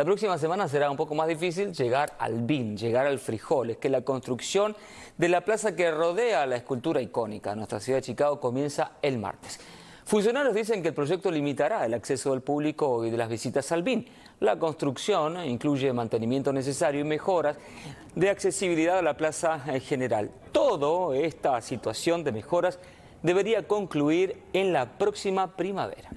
La próxima semana será un poco más difícil llegar al BIN, llegar al frijol. Es que la construcción de la plaza que rodea la escultura icónica nuestra ciudad de Chicago comienza el martes. Funcionarios dicen que el proyecto limitará el acceso del público y de las visitas al BIN. La construcción incluye mantenimiento necesario y mejoras de accesibilidad a la plaza en general. Toda esta situación de mejoras debería concluir en la próxima primavera.